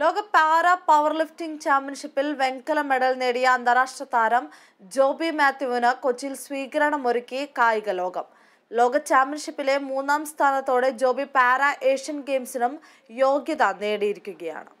ലോക പാര power lifting ചാമ്പ്യൻഷിപ്പിൽ വെങ്കല മെഡൽ നേടിയ അന്താരാഷ്ട്ര താരം ജോബി മാത്യുവിന് കൊച്ചിയിൽ സ്വീകരണമൊരുക്കി കായിക ലോകം ലോക ചാമ്പ്യൻഷിപ്പിലെ മൂന്നാം സ്ഥാനത്തോടെ ജോബി പാര ഏഷ്യൻ ഗെയിംസിനും യോഗ്യത നേടിയിരിക്കുകയാണ്